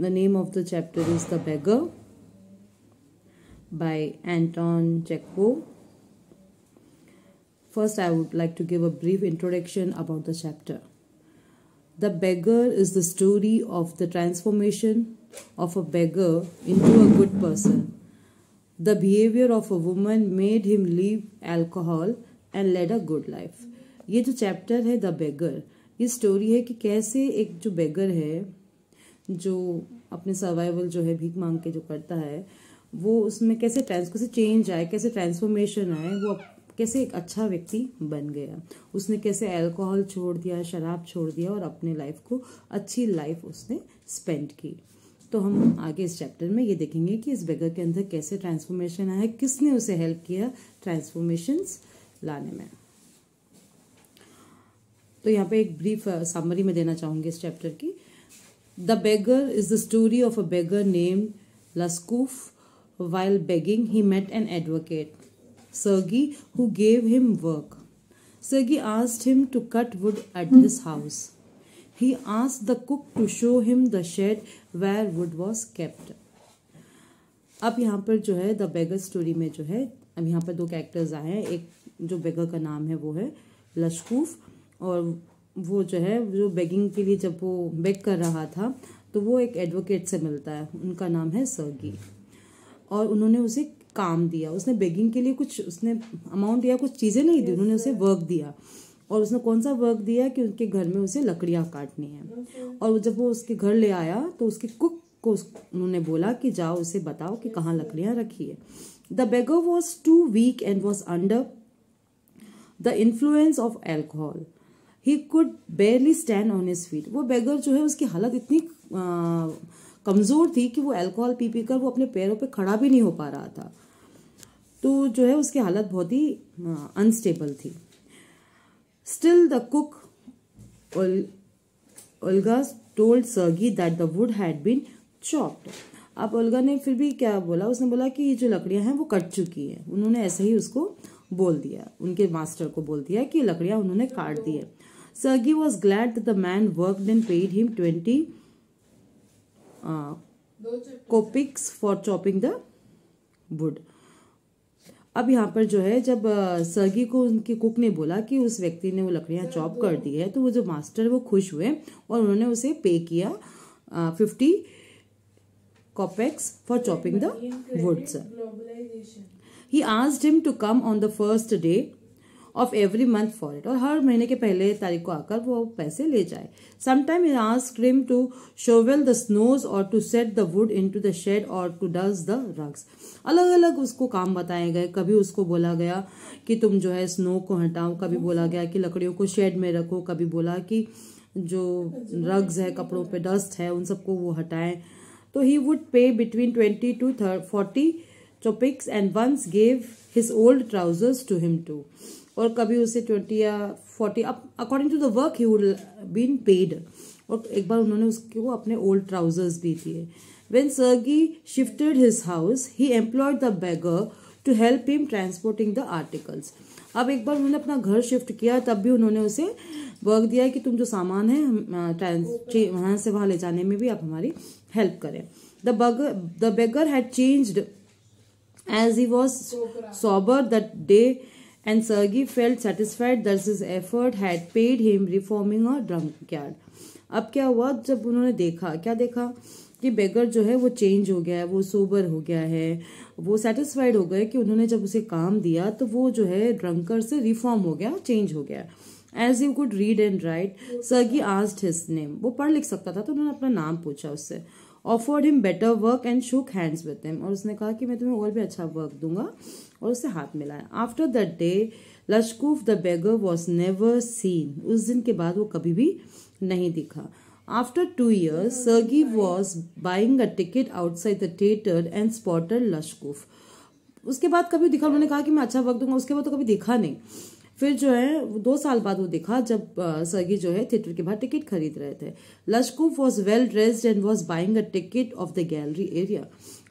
The name of the chapter is The Beggar by Anton Chekhov. First, I would like to give a brief introduction about the chapter. The Beggar is the story of the transformation of a beggar into a good person. The behavior of a woman made him leave alcohol and led a good life. ये जो chapter है the बेगर ये story है कि कैसे एक जो बेगर है जो अपने सर्वाइवल जो है भीख मांग के जो करता है वो उसमें कैसे ट्रांस कैसे चेंज आए कैसे ट्रांसफॉर्मेशन आए वो कैसे एक अच्छा व्यक्ति बन गया उसने कैसे अल्कोहल छोड़ दिया शराब छोड़ दिया और अपने लाइफ को अच्छी लाइफ उसने स्पेंड की तो हम आगे इस चैप्टर में ये देखेंगे कि इस बेगर के अंदर कैसे ट्रांसफॉर्मेशन आया किसने उसे हेल्प किया ट्रांसफॉर्मेशंस लाने में तो यहाँ पे एक ब्रीफ समरी uh, में देना चाहूँगी इस चैप्टर की The Beggar is the story of a beggar named Laskouf. While begging, he met an advocate, Sergei, who gave him work. Sergei asked him to cut wood at his house. He asked the cook to show him the shed where wood was kept. अब यहाँ पर जो है the beggar story में जो है अब यहाँ पर दो कैरेक्टर्स आए हैं एक जो बेगर का नाम है वो है लशकूफ और वो जो है जो बेगिंग के लिए जब वो बेग कर रहा था तो वो एक एडवोकेट से मिलता है उनका नाम है सर्गी और उन्होंने उसे काम दिया उसने बेगिंग के लिए कुछ उसने अमाउंट या कुछ चीज़ें नहीं दी उन्होंने उसे वर्क दिया और उसने कौन सा वर्क दिया कि उनके घर में उसे लकड़ियाँ काटनी है और जब वो उसके घर ले आया तो उसके कुक को उन्होंने बोला कि जाओ उसे बताओ कि कहाँ लकड़ियाँ रखी है the beggar was too weak and was under the influence of alcohol he could barely stand on his feet वो बेगर जो है उसकी हालत इतनी कमज़ोर थी कि वो अल्कोहल पी पी कर वो अपने पैरों पे खड़ा भी नहीं हो पा रहा था तो जो है उसकी हालत बहुत ही अनस्टेबल थी still the cook Olga told Sergey that the wood had been chopped अब ओल्गा ने फिर भी क्या बोला उसने बोला कि ये जो लकड़ियां हैं वो कट चुकी हैं उन्होंने ऐसे ही उसको बोल दिया उनके मास्टर को बोल दिया कि लकड़ियाँ उन्होंने काट दी है Sergey was glad that the man worked and paid him 20 uh, कोपिक्स for chopping the wood अब यहाँ पर जो है जब सर्गी uh, को उनके कुक ने बोला कि उस व्यक्ति ने वो लकड़ियाँ चॉप कर दी है तो वो जो मास्टर वो खुश हुए और उन्होंने उसे पे किया fifty kopecks for chopping the woods he आज him to come on the first day of every month for it और हर महीने के पहले तारीख को आकर वो पैसे ले जाए समटाइम इज आज him to shovel the snows और to set the wood into the shed और टू डज द रग्स अलग अलग उसको काम बताए गए कभी उसको बोला गया कि तुम जो है स्नो को हटाओ कभी बोला गया कि लकड़ियों को शेड में रखो कभी बोला कि जो रग्स है कपड़ों पे डस्ट है उन सबको वो हटाएं तो he would pay between twenty to forty kopecks and once gave his old trousers to him too और कभी उसे ट्वेंटी या फोर्टी अब according to the work he would been paid और एक बार उन्होंने उसको अपने ओल्ड ट्राउजर्स भी दिए when Sergey shifted his house he employed the beggar to help him transporting the articles अब एक बार उन्होंने अपना घर शिफ्ट किया तब भी उन्होंने उसे वर्क दिया कि तुम जो सामान है वहाँ से वहाँ ले जाने में भी आप हमारी हेल्प करें the beggar the beggar had changed as he was sober that day and Sergey felt satisfied that his effort had paid him reforming a drunkard. अब क्या हुआ जब उन्होंने देखा क्या देखा कि बेगर जो है वो चेंज हो गया है वो सोबर हो गया है वो सेटिस्फाइड हो गए कि उन्होंने जब उसे काम दिया तो वो जो है ड्रंकर से रिफॉर्म हो गया चेंज हो गया as you could read and write Sergey asked his name वो पढ़ लिख सकता था तो उन्होंने अपना नाम पूछा उससे offered him better work and shook hands with him और उसने कहा कि मैं तुम्हें और भी अच्छा वर्क दूंगा और उससे हाथ मिलाया after that day Lushkoff the beggar was never seen उस दिन के बाद वो कभी भी नहीं दिखा after two years Sergey was buying a ticket outside the theatre and spotted Lushkoff उसके बाद कभी दिखा उन्होंने कहा कि मैं अच्छा वक्त दूंगा उसके बाद तो कभी दिखा नहीं फिर जो है दो साल बाद वो दिखा जब सर्गी जो है थिएटर के बाहर टिकट खरीद रहे थे Lushkoff was well dressed and was buying a ticket of the gallery area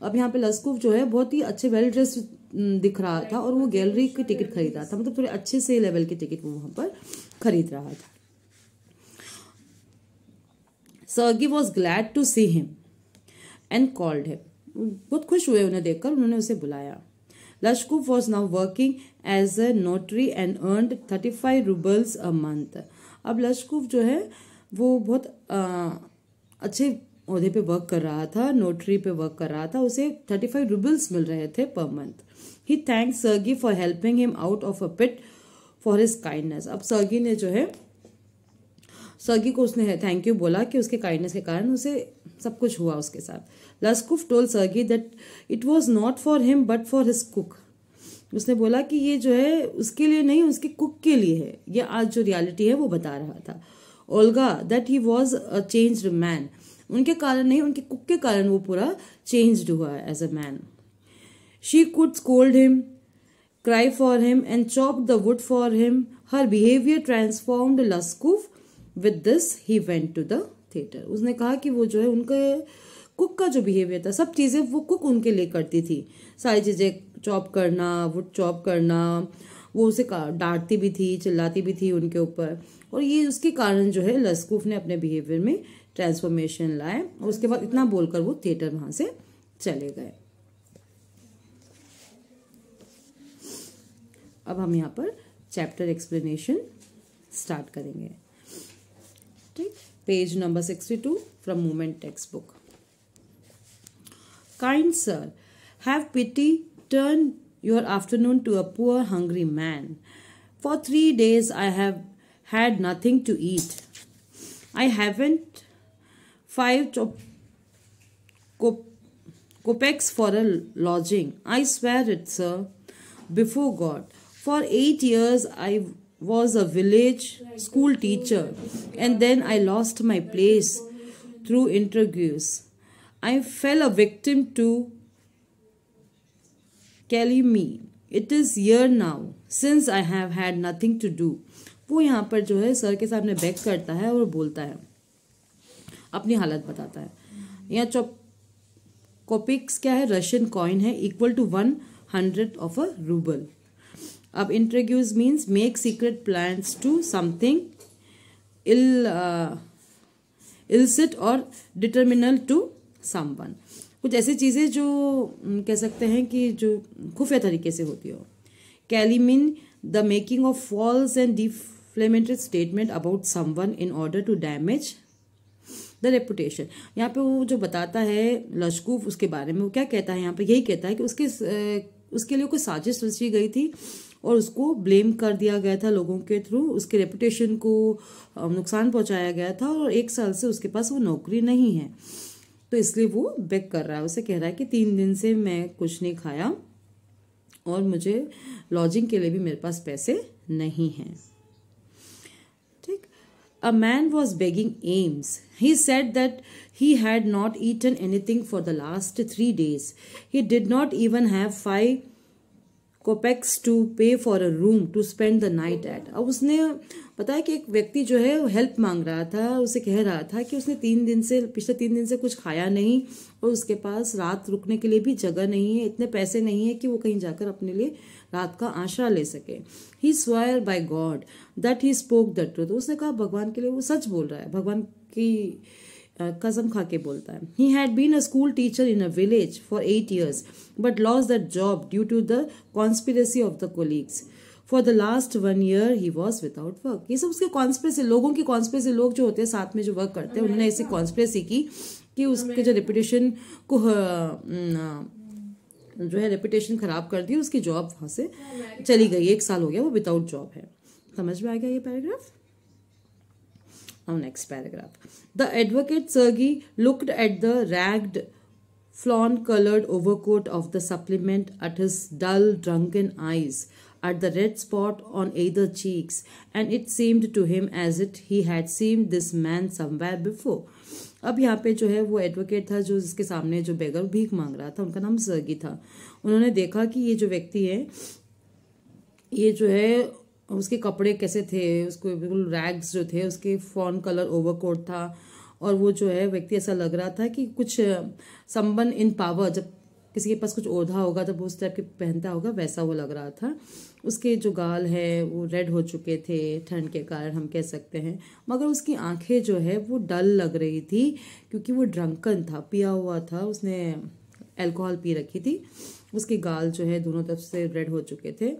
अब यहाँ पे लशकूफ जो है बहुत ही अच्छे वेल ड्रेस दिख रहा था और वो गैलरी की टिकट खरीद रहा था मतलब थोड़े अच्छे से लेवल की टिकट वो वहाँ पर खरीद रहा था Sergey was glad to see him and called है बहुत खुश हुए उन्हें देखकर उन्होंने उसे बुलाया Lashkov was now working as a notary and earned five rubles a month. अब लशकूफ जो है वो बहुत आ, अच्छे अहदे पे वर्क कर रहा था नोटरी पे वर्क कर रहा था उसे थर्टी फाइव रूबल्स मिल रहे थे per month he thanks Sergey for helping him out of a pit for his kindness अब सर्गी ने जो है सर्गी को उसने थैंक यू बोला कि उसके काइंडनेस के कारण उसे सब कुछ हुआ उसके साथ Lushkoff told Sergey that it was not for him but for his cook उसने बोला कि ये जो है उसके लिए नहीं उसके कुक के लिए है ये आज जो रियलिटी है वो बता रहा था Olga that he was a changed man उनके कारण नहीं उनके कुक के कारण वो पूरा चेंज्ड हुआ as a man she could scold him cry for him and chop the wood for him her behaviour transformed Lushkoff with this he went to the theatre उसने कहा कि वो जो है उनके कुक का जो बिहेवियर था सब चीज़ें वो कुक उनके लिए करती थी सारी चीज़ें चॉप करना वुड चॉप करना वो उसे डांटती भी थी चिल्लाती भी थी उनके ऊपर और ये उसके कारण जो है लस्कूफ ने अपने बिहेवियर में ट्रांसफॉर्मेशन लाए और उसके बाद इतना बोलकर वो थिएटर वहाँ से चले गए अब हम यहाँ पर चैप्टर एक्सप्लेनेशन स्टार्ट करेंगे statistics page number 62 from movement textbook kind sir have pity turn your afternoon to a poor hungry man for 3 days i have had nothing to eat i haven't 5 kopecks for a lodging i swear it sir before god for 8 years i have was a village school teacher and then I lost my place through interviews. I fell a victim to me. It is year now since I have had nothing to do. वो यहाँ पर जो है sir के सामने back करता है और बोलता है अपनी हालत बताता है यहाँ चौप कॉपिक्स क्या है रशियन कॉइन है equal to one hundred of a ruble अब introduce means make secret plans to something ill illicit और डिटर्मिनल टू समवन कुछ ऐसी चीज़ें जो कह सकते हैं कि जो खुफिया तरीके से होती हो कैली mean the making of false and defamatory statement about someone in order to damage the reputation यहाँ पे वो जो बताता है लशकूफ उसके बारे में वो क्या कहता है यहाँ पे यही कहता है कि उसके उसके लिए कोई साजिश रची गई थी और उसको ब्लेम कर दिया गया था लोगों के थ्रू उसके रेपुटेशन को नुकसान पहुंचाया गया था और एक साल से उसके पास वो नौकरी नहीं है तो इसलिए वो बेक कर रहा है उसे कह रहा है कि तीन दिन से मैं कुछ नहीं खाया और मुझे लॉजिंग के लिए भी मेरे पास पैसे नहीं हैं ठीक a man was begging alms he said that he had not eaten anything for the last three days he did not even have five kopecks to pay for a room to spend the night at अब उसने बताया कि एक व्यक्ति जो है help मांग रहा था उसे कह रहा था कि उसने तीन दिन से पिछले तीन दिन से कुछ खाया नहीं और उसके पास रात रुकने के लिए भी जगह नहीं है इतने पैसे नहीं है कि वो कहीं जाकर अपने लिए रात का आशरा ले सके he swore by God that he spoke the truth उसने कहा भगवान के लिए वो सच बोल रहा है भगवान की कसम खा के बोलता है he had been a school teacher in a village for eight years but lost that job due to the conspiracy of the colleagues for the last one year he was without work ये सब उसके conspiracy लोगों की conspiracy लोग जो होते हैं साथ में जो वर्क करते हैं उन्होंने ऐसी कॉन्स्परेसी की कि उसके जो रेपुटेशन को uh, जो है रेपुटेशन खराब कर दी उसकी जॉब वहाँ से चली गई एक साल हो गया वो विदाउट जॉब है समझ में आ गया ये paragraph Now, next paragraph. The advocate Sergei looked at the ragged, flawn colored overcoat of the supplement, at his dull, drunken eyes, at the red spot on either cheeks, and it seemed to him as it he had seen this man somewhere before. अब यहाँ पे जो है वो advocate था जो जिसके सामने जो बेगर भीख मांग रहा था उनका नाम जर्गी था उन्होंने देखा कि ये जो व्यक्ति है ये जो है उसके कपड़े कैसे थे उसको बिल्कुल रैग्स जो थे उसके फॉन कलर ओवरकोट था और वो जो है व्यक्ति ऐसा लग रहा था कि कुछ संबन इन पावर जब किसी के पास कुछ ओढ़ा होगा तो वो उस टाइप के पहनता होगा वैसा वो लग रहा था उसके जो गाल है वो रेड हो चुके थे ठंड के कारण हम कह सकते हैं मगर उसकी आंखें जो है वो डल लग रही थी क्योंकि वो ड्रंकन था पिया हुआ था उसने अल्कोहल पी रखी थी उसके गाल जो है दोनों तरफ से रेड हो चुके थे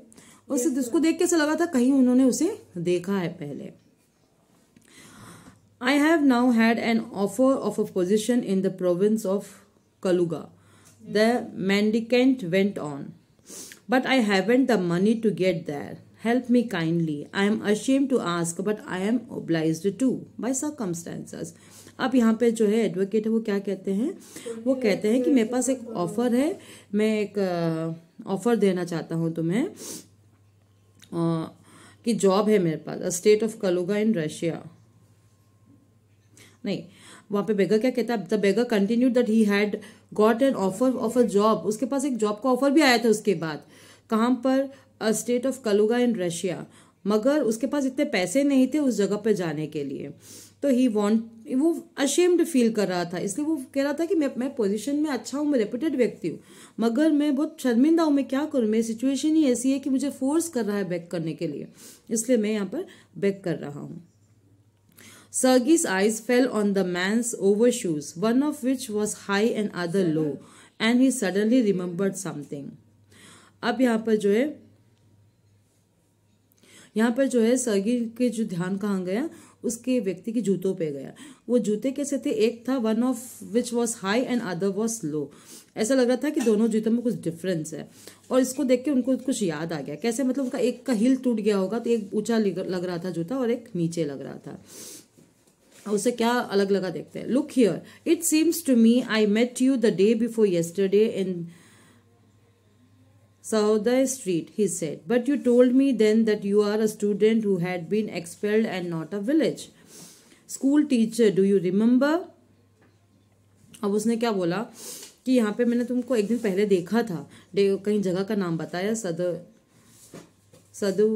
उसे उसको देख के ऐसा लगा था कहीं उन्होंने उसे देखा है पहले I have now had an offer of a position in the province of Kaluga the mendicant went on but I haven't the money to get there help me kindly I am ashamed to ask but I am obliged to by circumstances अब यहाँ पे जो है advocate है वो क्या कहते हैं वो कहते हैं कि मेरे पास एक ऑफर है मैं एक ऑफर देना चाहता हूँ तुम्हें की जॉब है मेरे पास state of Kaluga in Russia नहीं वहाँ पे बेगर क्या कहता है the beggar continue that he had got an offer of a job उसके पास एक जॉब का ऑफर भी आया था उसके बाद कहाँ पर state of Kaluga in Russia मगर उसके पास इतने पैसे नहीं थे उस जगह पर जाने के लिए तो ही वॉन्ट वो अशेम्ड फील कर रहा था इसलिए वो कह रहा था कि मैं मैं पोजीशन में अच्छा हूँ मैं रेपुटेड व्यक्ति हूँ मगर मैं बहुत शर्मिंदा हूँ मैं क्या करूँ मेरी सिचुएशन ही ऐसी है कि मुझे फोर्स कर रहा है बैक करने के लिए इसलिए मैं यहाँ पर बैक कर रहा हूँ eyes fell on the the overshoes one of which was high and other low and he suddenly remembered something अब यहाँ पर जो है यहाँ पर जो है सर्गी के जो ध्यान कहाँ गया उसके व्यक्ति के जूतों पे गया वो जूते कैसे थे एक था one of which was high and other was low ऐसा लग रहा था कि दोनों जूतों में कुछ डिफरेंस है और इसको देख के उनको कुछ याद आ गया कैसे मतलब उनका एक का हिल टूट गया होगा तो एक ऊंचा लग रहा था जूता और एक नीचे लग रहा था उसे क्या अलग लगा देखते हैं look here it seems to me I met you the day before yesterday in Sauday Street, he said. But you told me then that you are a student who had been expelled and not a village. School teacher, do you remember? अब उसने क्या बोला कि यहाँ पे मैंने तुमको एक दिन पहले देखा था दे, कहीं जगह का नाम बताया सद सदु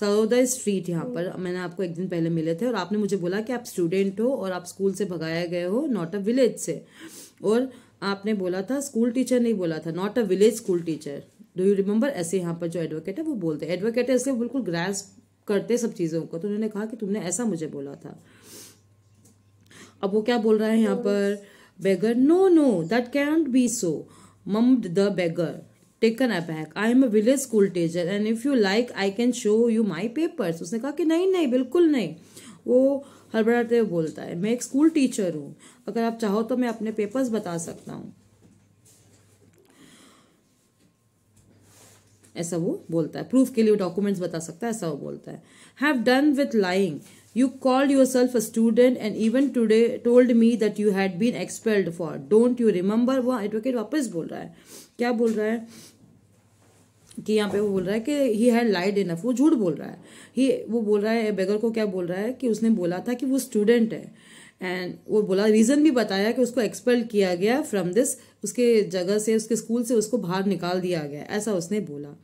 सदोदय स्ट्रीट यहाँ पर मैंने आपको एक दिन पहले मिले थे और आपने मुझे बोला कि आप स्टूडेंट हो और आप स्कूल से भगाया गए हो नॉट अ विलेज से और आपने बोला था स्कूल टीचर नहीं बोला था not a village school teacher do you remember ऐसे यहाँ पर जो एडवोकेट है वो बोलते हैं एडवोकेट है बिल्कुल ग्रास करते सब चीज़ों को तो उन्होंने कहा कि तुमने ऐसा मुझे बोला था अब वो क्या बोल रहा है यहाँ पर beggar no no that can be so mum the beggar taken aback I am a village school teacher and if you like I can show you my papers उसने कहा कि नहीं नहीं बिल्कुल नहीं वो हड़बड़ाते हुए बोलता है मैं एक स्कूल टीचर हूँ अगर आप चाहो तो मैं अपने पेपर्स बता सकता हूँ ऐसा वो बोलता है प्रूफ के लिए डॉक्यूमेंट्स बता सकता है ऐसा वो बोलता है have done with lying you called yourself a student and even today told me that you had been expelled for don't you remember वो एडवोकेट वापस बोल रहा है क्या बोल रहा है कि यहाँ पे वो बोल रहा है कि ही हैड लाइड इनफ वो झूठ बोल रहा है ही वो बोल रहा है बेगर को क्या बोल रहा है कि उसने बोला था कि वो स्टूडेंट है एंड वो बोला रीज़न भी बताया कि उसको एक्सपेल किया गया फ्रॉम दिस उसके जगह से उसके स्कूल से उसको बाहर निकाल दिया गया ऐसा उसने बोला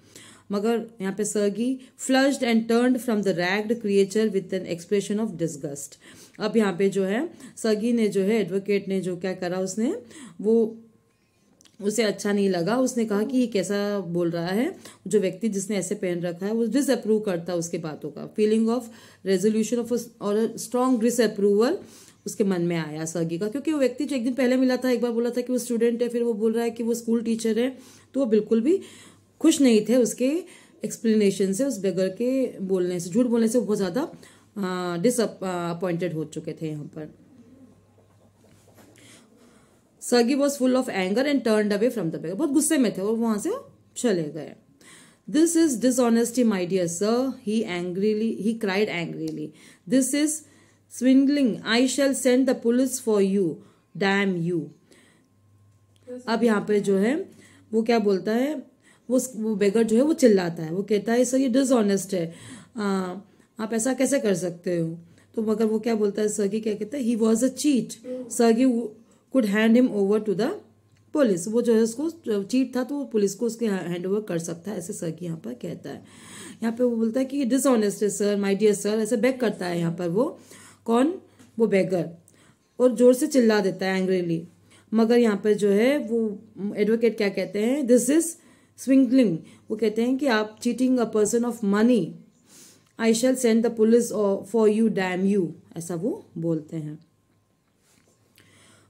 मगर यहाँ पे Sergei flushed and turn from the ragged creature with an expression of disgust अब यहाँ पे जो है सर्गी ने जो है एडवोकेट ने जो क्या करा उसने वो उसे अच्छा नहीं लगा उसने कहा कि ये कैसा बोल रहा है जो व्यक्ति जिसने ऐसे पहन रखा है वो डिसअप्रूव करता है उसके बातों का फीलिंग ऑफ रेजोल्यूशन ऑफ और स्ट्रॉन्ग डिसअप्रूवल उसके मन में आया सर्गी का क्योंकि वो व्यक्ति जो एक दिन पहले मिला था एक बार बोला था कि वो स्टूडेंट है फिर वो बोल रहा है कि वो स्कूल टीचर है तो वो बिल्कुल भी खुश नहीं थे उसके एक्सप्लेनेशन से उस बेगर के बोलने से झूठ बोलने से बहुत ज़्यादा डिसअपॉइंटेड हो चुके थे यहाँ पर सगी was full of anger and turn away from the beggar बहुत गुस्से में थे और वहां से चले गए this is dishonesty my dear sir he angrily he cried angrily this is swindling I shall send the police for you damn you अब यहाँ पे जो है वो क्या बोलता है वो वो बेगर जो है वो चिल्लाता है वो कहता है सर ये डिसऑनेस्ट है आ, आप ऐसा कैसे कर सकते हो तो मगर वो क्या बोलता है सर की क्या कहता है he was a cheat sir की could hand him over to the police वो जो है उसको चीट था तो वो पुलिस को उसके हैंड ओवर कर सकता है ऐसे सर की यहाँ पर कहता है यहाँ पे वो बोलता है कि डिसऑनेस्ट है सर माय डियर सर ऐसे बैग करता है यहाँ पर वो कौन वो बैगर और जोर से चिल्ला देता है एंग्रेली मगर यहाँ पर जो है वो एडवोकेट क्या कहते हैं दिस इज स्विंगलिंग वो कहते हैं कि आप cheating a person of money I shall send the police for you damn you ऐसा वो बोलते हैं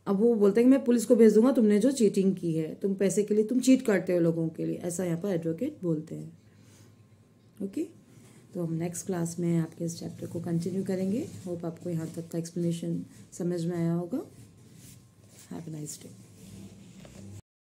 अब वो बोलते हैं कि मैं पुलिस को भेज दूंगा तुमने जो चीटिंग की है तुम पैसे के लिए तुम चीट करते हो लोगों के लिए ऐसा यहाँ पर एडवोकेट बोलते हैं ओके तो हम नेक्स्ट क्लास में आपके इस चैप्टर को कंटिन्यू करेंगे होप आपको यहाँ तक का एक्सप्लेनेशन समझ में आया होगा हैव नाइस डे